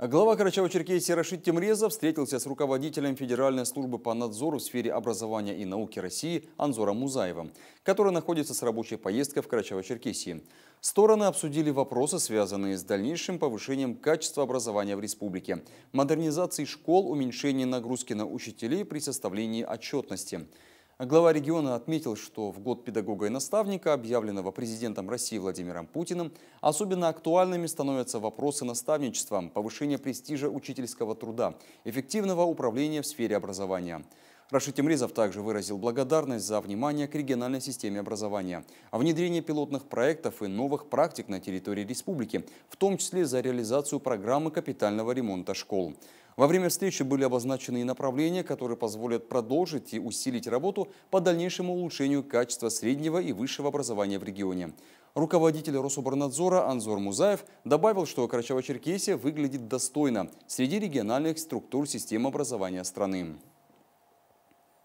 А глава Карачаева-Черкесии Рашид Темрезов встретился с руководителем Федеральной службы по надзору в сфере образования и науки России Анзором Музаевым, который находится с рабочей поездкой в Карачаево-Черкесии. Стороны обсудили вопросы, связанные с дальнейшим повышением качества образования в республике, модернизацией школ, уменьшением нагрузки на учителей при составлении отчетности – а глава региона отметил, что в год педагога и наставника, объявленного президентом России Владимиром Путиным, особенно актуальными становятся вопросы наставничества, повышения престижа учительского труда, эффективного управления в сфере образования – Рашид Тимризов также выразил благодарность за внимание к региональной системе образования, а внедрение пилотных проектов и новых практик на территории республики, в том числе за реализацию программы капитального ремонта школ. Во время встречи были обозначены и направления, которые позволят продолжить и усилить работу по дальнейшему улучшению качества среднего и высшего образования в регионе. Руководитель Рособорнадзора Анзор Музаев добавил, что Карачаево-Черкесия выглядит достойно среди региональных структур системы образования страны.